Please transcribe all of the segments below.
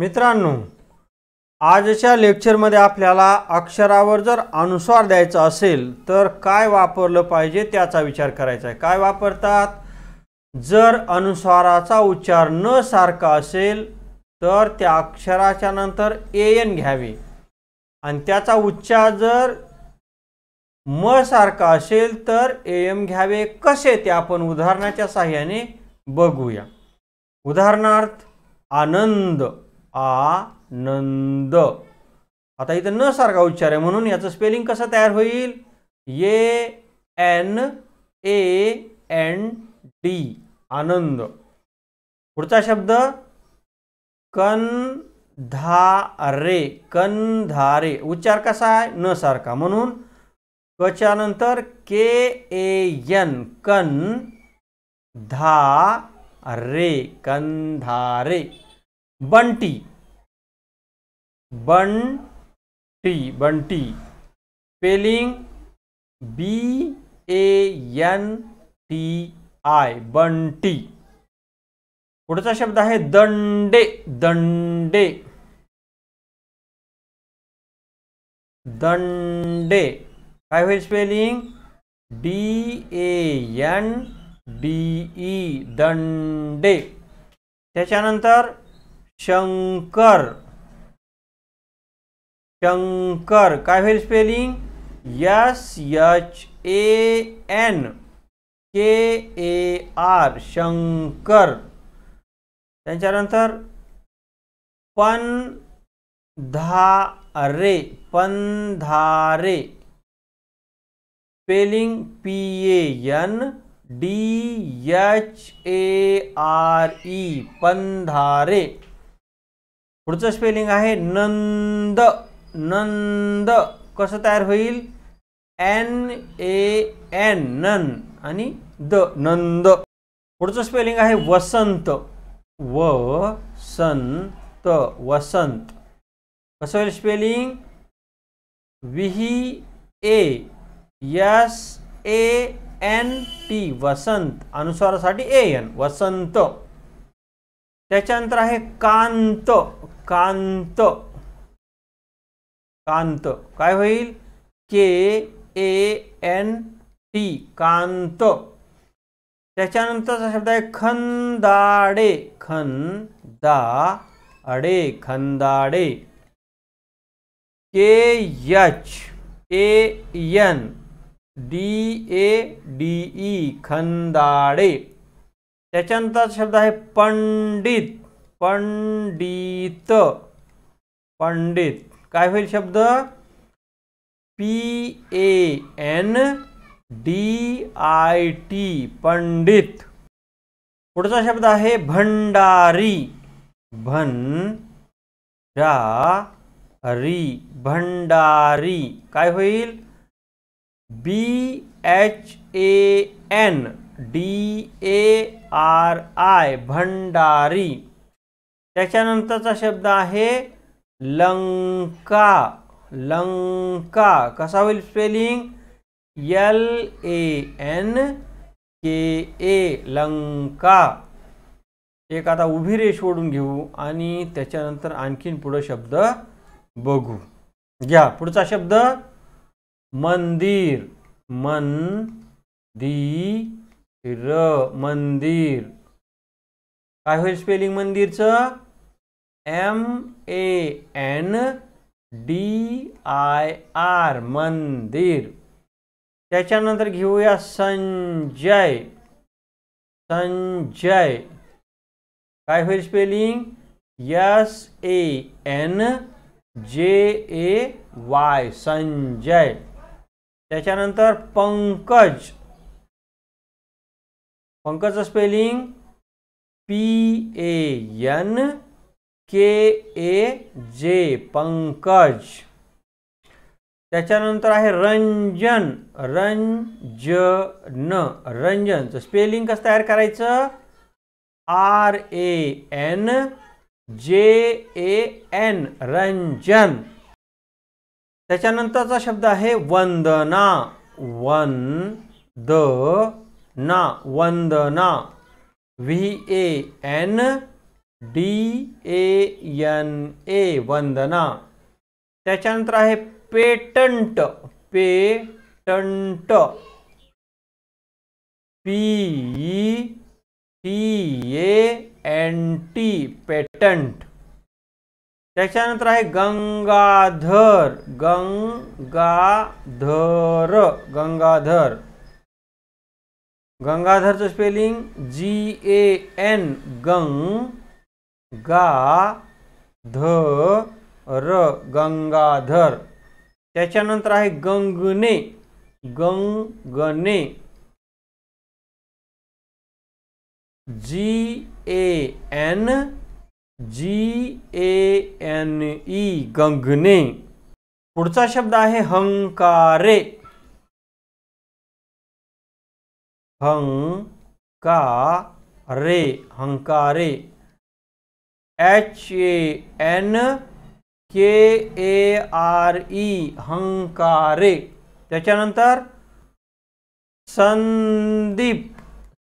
मित्रांनो आजच्या लेक्चरमध्ये आपल्याला अक्षरावर जर अनुस्वार द्यायचा असेल तर काय वापरलं पाहिजे त्याचा विचार करायचा आहे काय वापरतात जर अनुस्वाराचा उच्चार न सारखा असेल तर त्या अक्षराच्या नंतर ए एन घ्यावे आणि त्याचा उच्चार जर म सारखा असेल तर एम घ्यावे कसे ते आपण उदाहरणाच्या साह्याने बघूया उदाहरणार्थ आनंद आनंद आता इथं न सारखा उच्चार आहे म्हणून याचं स्पेलिंग कसं तयार होईल ये N A N D Anand पुढचा शब्द कन धा धा कंधारे उच्चार कसा आहे न सारखा म्हणून कच्या नंतर के ए एन कन धा रे Kandhare Bunty Bunty Bunty spelling B A N T I Bunty पुढचा शब्द आहे दंडे दंडे दंडे काय होईल spelling D A N D E Dande त्याच्यानंतर शंकर शंकर का spelling S H A N K A R Shankar त्याच्यानंतर पन धारे Pandhare spelling P A N D H A R E Pandhare पुढचं स्पेलिंग आहे नंद नंद कसं तयार होईल एन ए एन नन आणि द नंद पुढचं स्पेलिंग आहे वसंत व संत वसंत कसं होईल spelling V A S A N T Vasant अनुस्वारासाठी ए एन वसंत त्याच्यानंतर आहे कांत कांत कांत काय होईल K A N T Kant त्याच्यानंतरचा शब्द आहे खंदाडे दा अडे Khandade K H A N D A D E Khandade त्याच्यानंतरचा शब्द आहे पंडित पंडित पंडित काय होईल शब्द P A N D I T Pandit पुढचा शब्द आहे भंडारी भन री भंडारी काय होईल B H A N D A R I Bhandari त्याच्यानंतरचा शब्द आहे लंका लंका कसा होईल spelling L A N K A Lanka एक आता उभी रेष ओढून घेऊ आणि त्याच्यानंतर आणखीन पुढं शब्द बघू घ्या पुढचा शब्द मंदिर मन दी र मंदिर काय होईल स्पेलिंग मंदिरचं M A N D I R मंदिर त्याच्यानंतर घ संजय संजय का होईल स्पेलिंग यस ए एन जे ए वाय संजय त्याच्यानंतर Pankaj Pankaj spelling P A N K A J Pankaj त्याच्यानंतर आहे रंजन रंजन रंजनचं स्पेलिंग कसं तयार करायचं आर ए एन जे ए एन रंजन त्याच्यानंतरचा शब्द आहे वंदना वन द ना Vandana V A N D A N A Vandana त्याच्यानंतर आहे patent patent P T N T patent त्याच्यानंतर आहे गंगाधर गंगाधर गंगाधर गंगाधरचं स्पेलिंग जी ए एन गंग गा ध र गंगाधर त्याच्यानंतर आहे Gangane Gangane G A N G A N E Gangane पुढचा शब्द आहे हंकारे हंकारे रे Hankare H A N K A R E Hankare त्याच्यानंतर संदीप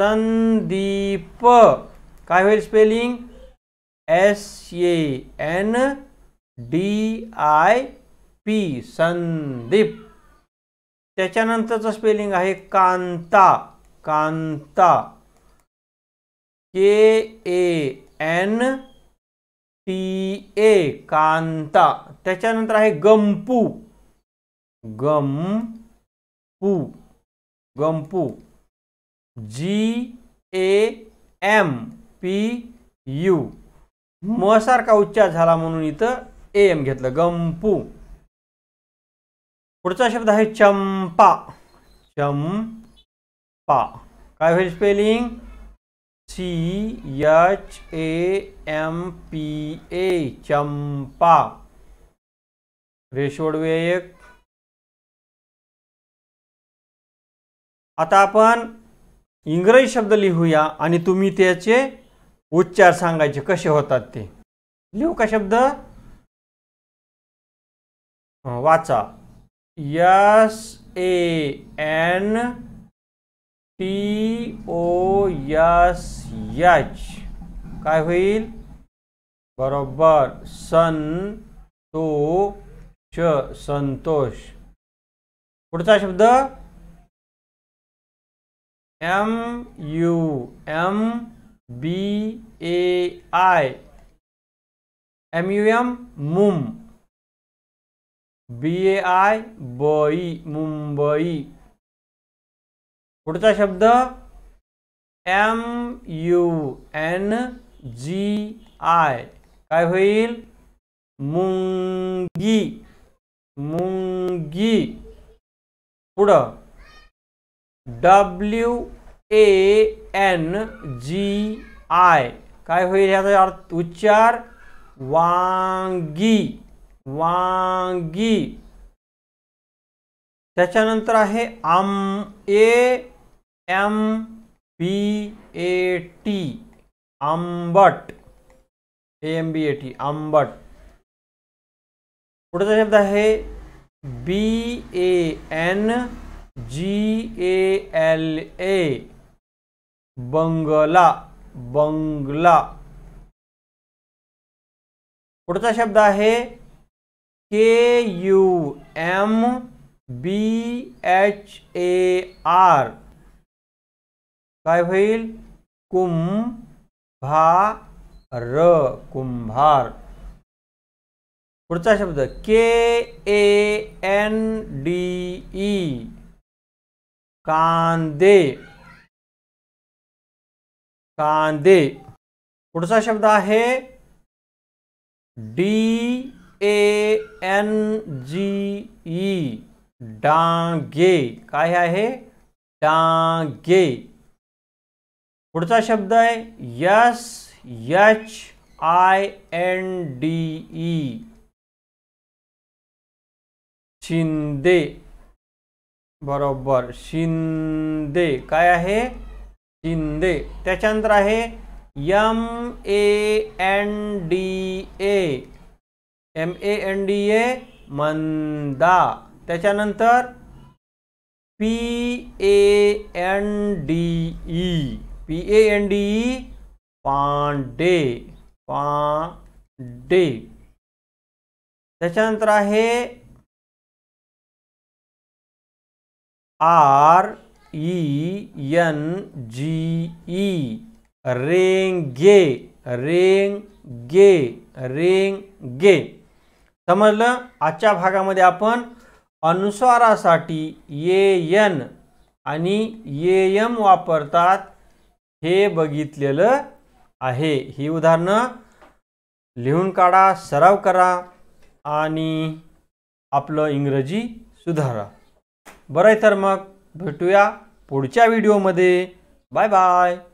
संदीप काय होईल spelling S A N D I P Sandeep त्याच्यानंतरचं स्पेलिंग आहे Kanta Kanta K A N T A Kanta त्याच्यानंतर आहे गंपू पू Gampu G A M P U म सारखा उच्चार झाला म्हणून इथं ए एम घेतलं गंपू पुढचा शब्द आहे चंपा चंपा काय होईल spelling C H A M P A Champa रेशोड एक आता आपण इंग्रजी शब्द लिहूया आणि तुम्ही त्याचे उच्चार सांगायचे कसे होतात ते लिहू का शब्द वाचा S A N T O S H का होईल बरोबर सन तो श संतोष पुढचा शब्द M U M B A I M U M मुम बी ए आय बई मुंबई पुढचा शब्द M U N G I काय होईल मुंगी मुंगी पुढं W A N G I काय होईल ह्याचा अर्थ उच्चार वांगी वांगी त्याच्यानंतर आहे आम A M P A T आंबट A M B A T आंबट पुढचा शब्द आहे बी A N G A L A बंगला बंगला पुढचा शब्द आहे K U M B H A R कैल कुंभार कुंभार पुढचा शब्द K A N D E Kande Kande पुढचा शब्द आहे D A N G E Dange काय आहे डांगे पुढचा शब्द आहे S H I N D E Shinde बरोबर शिंदे काय आहे शिंदे त्याच्यानंतर आहे M A N D A M A N D A Manda त्याच्यानंतर P A N D E P A N D E Pande Pande त्याच्यानंतर आहे R E N G E Renge रेंग गे रेंग गे समजलं आजच्या भागामध्ये आपण अनुस्वारासाठी ये यन आणि ये यम वापरतात हे बघितलेलं आहे ही उदाहरणं लिहून काढा सराव करा आणि आपलं इंग्रजी सुधारा बरं तर मग भेटूया पुढच्या व्हिडिओमध्ये बाय बाय